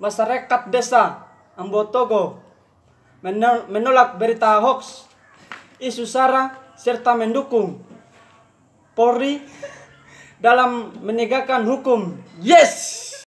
masyarakat desa Ambotogo menolak berita hoax, isu sara, serta mendukung Polri dalam menegakkan hukum. Yes!